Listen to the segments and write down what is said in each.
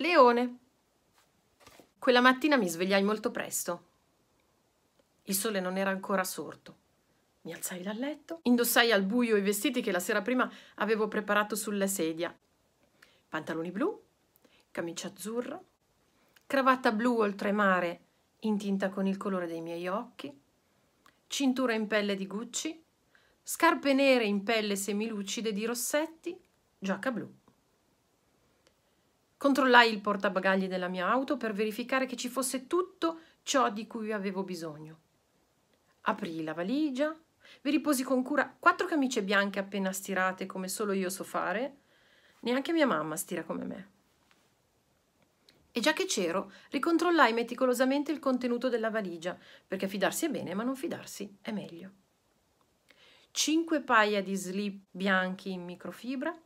Leone. Quella mattina mi svegliai molto presto. Il sole non era ancora sorto. Mi alzai dal letto, indossai al buio i vestiti che la sera prima avevo preparato sulla sedia. Pantaloni blu, camicia azzurra, cravatta blu oltremare intinta con il colore dei miei occhi, cintura in pelle di Gucci, scarpe nere in pelle semilucide di Rossetti, giacca blu. Controllai il portabagagli della mia auto per verificare che ci fosse tutto ciò di cui avevo bisogno. Aprì la valigia, vi riposi con cura quattro camicie bianche appena stirate come solo io so fare. Neanche mia mamma stira come me. E già che c'ero, ricontrollai meticolosamente il contenuto della valigia, perché fidarsi è bene, ma non fidarsi è meglio. Cinque paia di slip bianchi in microfibra,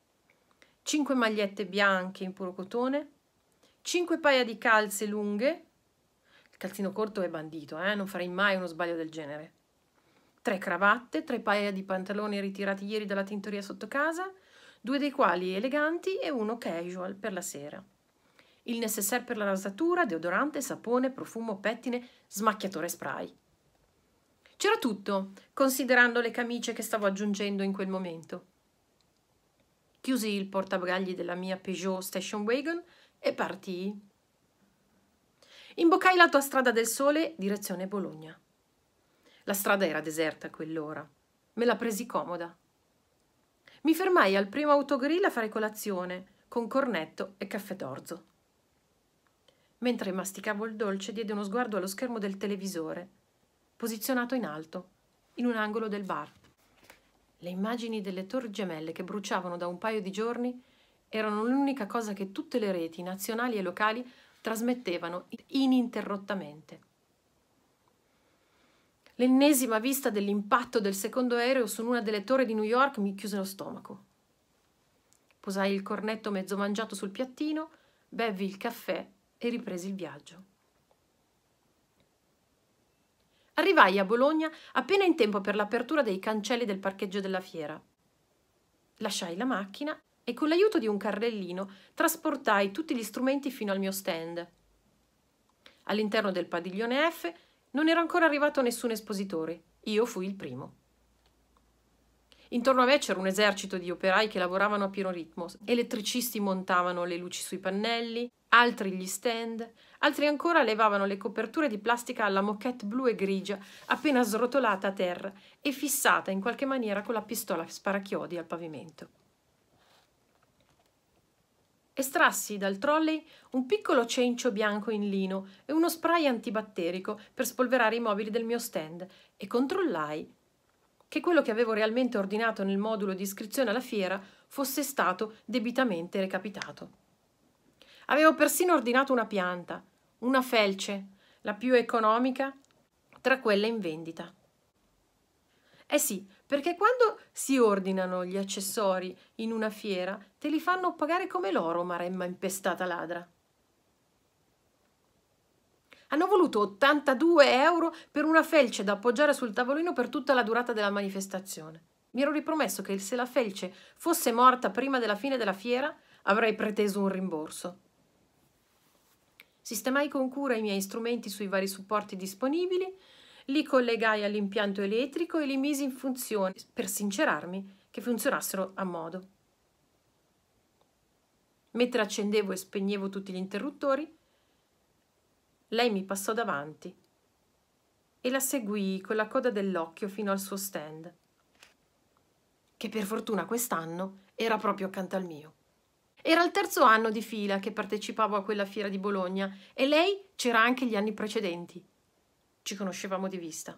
5 magliette bianche in puro cotone, 5 paia di calze lunghe, il calzino corto è bandito, eh? non farei mai uno sbaglio del genere, 3 cravatte, 3 paia di pantaloni ritirati ieri dalla tintoria sotto casa, due dei quali eleganti e uno casual per la sera. Il necessaire per la rasatura, deodorante, sapone, profumo, pettine, smacchiatore spray. C'era tutto, considerando le camicie che stavo aggiungendo in quel momento. Chiusi il portabragli della mia Peugeot Station Wagon e partii. Imboccai l'autostrada del Sole, direzione Bologna. La strada era deserta a quell'ora. Me la presi comoda. Mi fermai al primo autogrill a fare colazione, con cornetto e caffè d'orzo. Mentre masticavo il dolce, diede uno sguardo allo schermo del televisore, posizionato in alto, in un angolo del bar. Le immagini delle torri gemelle che bruciavano da un paio di giorni erano l'unica cosa che tutte le reti nazionali e locali trasmettevano ininterrottamente. L'ennesima vista dell'impatto del secondo aereo su una delle torri di New York mi chiuse lo stomaco. Posai il cornetto mezzo mangiato sul piattino, bevvi il caffè e ripresi il viaggio. Arrivai a Bologna appena in tempo per l'apertura dei cancelli del parcheggio della fiera. Lasciai la macchina e con l'aiuto di un carrellino trasportai tutti gli strumenti fino al mio stand. All'interno del padiglione F non era ancora arrivato nessun espositore. Io fui il primo. Intorno a me c'era un esercito di operai che lavoravano a pieno ritmo. Elettricisti montavano le luci sui pannelli, altri gli stand, altri ancora levavano le coperture di plastica alla moquette blu e grigia, appena srotolata a terra e fissata in qualche maniera con la pistola sparachiodi al pavimento. Estrassi dal trolley un piccolo cencio bianco in lino e uno spray antibatterico per spolverare i mobili del mio stand e controllai che quello che avevo realmente ordinato nel modulo di iscrizione alla fiera fosse stato debitamente recapitato. Avevo persino ordinato una pianta, una felce, la più economica tra quelle in vendita. Eh sì, perché quando si ordinano gli accessori in una fiera, te li fanno pagare come l'oro, maremma impestata ladra. Hanno voluto 82 euro per una felce da appoggiare sul tavolino per tutta la durata della manifestazione. Mi ero ripromesso che se la felce fosse morta prima della fine della fiera, avrei preteso un rimborso. Sistemai con cura i miei strumenti sui vari supporti disponibili, li collegai all'impianto elettrico e li misi in funzione per sincerarmi che funzionassero a modo. Mentre accendevo e spegnevo tutti gli interruttori, lei mi passò davanti e la seguii con la coda dell'occhio fino al suo stand, che per fortuna quest'anno era proprio accanto al mio. Era il terzo anno di fila che partecipavo a quella fiera di Bologna e lei c'era anche gli anni precedenti. Ci conoscevamo di vista.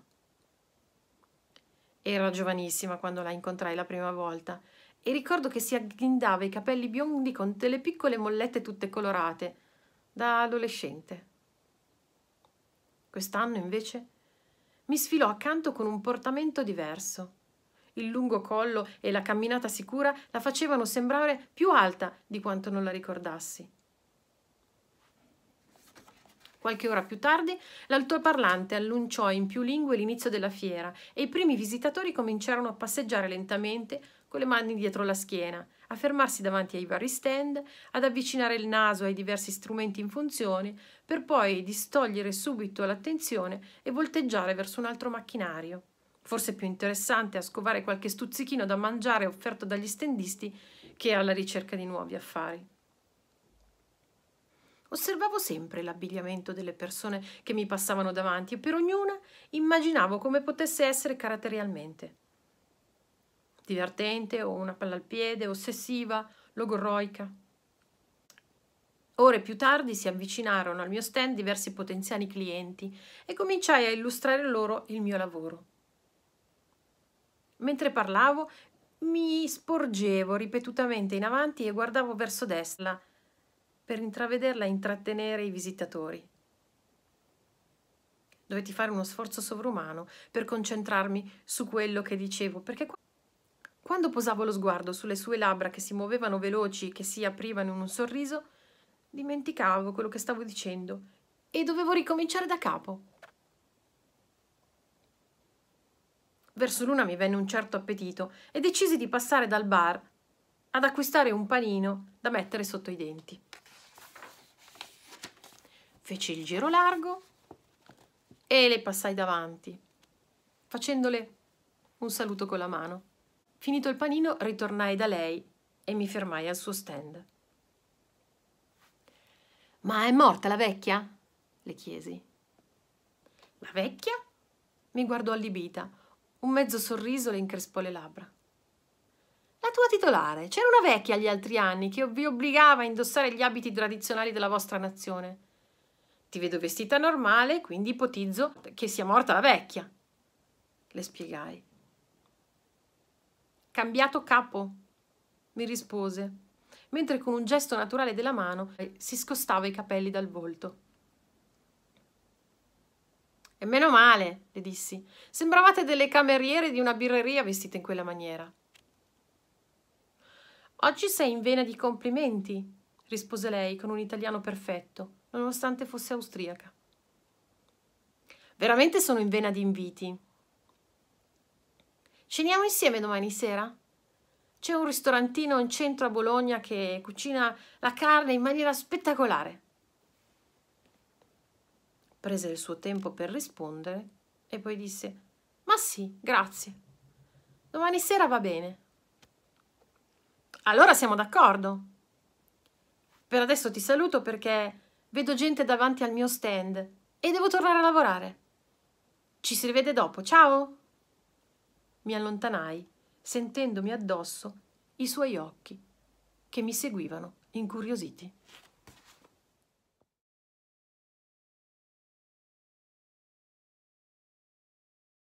Era giovanissima quando la incontrai la prima volta e ricordo che si agghindava i capelli biondi con delle piccole mollette tutte colorate, da adolescente. Quest'anno invece mi sfilò accanto con un portamento diverso il lungo collo e la camminata sicura la facevano sembrare più alta di quanto non la ricordassi. Qualche ora più tardi l'altoparlante annunciò in più lingue l'inizio della fiera e i primi visitatori cominciarono a passeggiare lentamente con le mani dietro la schiena, a fermarsi davanti ai vari stand, ad avvicinare il naso ai diversi strumenti in funzione, per poi distogliere subito l'attenzione e volteggiare verso un altro macchinario. Forse più interessante a scovare qualche stuzzichino da mangiare offerto dagli stendisti che alla ricerca di nuovi affari. Osservavo sempre l'abbigliamento delle persone che mi passavano davanti e per ognuna immaginavo come potesse essere caratterialmente. Divertente o una palla al piede, ossessiva, logorroica. Ore più tardi si avvicinarono al mio stand diversi potenziali clienti e cominciai a illustrare loro il mio lavoro. Mentre parlavo mi sporgevo ripetutamente in avanti e guardavo verso destra per intravederla e intrattenere i visitatori. Dovetti fare uno sforzo sovrumano per concentrarmi su quello che dicevo, perché quando posavo lo sguardo sulle sue labbra che si muovevano veloci, che si aprivano in un sorriso, dimenticavo quello che stavo dicendo e dovevo ricominciare da capo. Verso l'una mi venne un certo appetito e decisi di passare dal bar ad acquistare un panino da mettere sotto i denti. Feci il giro largo e le passai davanti, facendole un saluto con la mano. Finito il panino, ritornai da lei e mi fermai al suo stand. Ma è morta la vecchia? le chiesi. La vecchia? mi guardò allibita. Un mezzo sorriso le increspò le labbra. La tua titolare, c'era una vecchia agli altri anni che vi obbligava a indossare gli abiti tradizionali della vostra nazione. Ti vedo vestita normale, quindi ipotizzo che sia morta la vecchia. Le spiegai. Cambiato capo, mi rispose, mentre con un gesto naturale della mano si scostava i capelli dal volto. E meno male, le dissi. Sembravate delle cameriere di una birreria vestite in quella maniera. Oggi sei in vena di complimenti, rispose lei con un italiano perfetto, nonostante fosse austriaca. Veramente sono in vena di inviti. Ceniamo insieme domani sera? C'è un ristorantino in centro a Bologna che cucina la carne in maniera spettacolare prese il suo tempo per rispondere e poi disse Ma sì, grazie. Domani sera va bene. Allora siamo d'accordo. Per adesso ti saluto perché vedo gente davanti al mio stand e devo tornare a lavorare. Ci si rivede dopo, ciao! Mi allontanai, sentendomi addosso i suoi occhi, che mi seguivano incuriositi.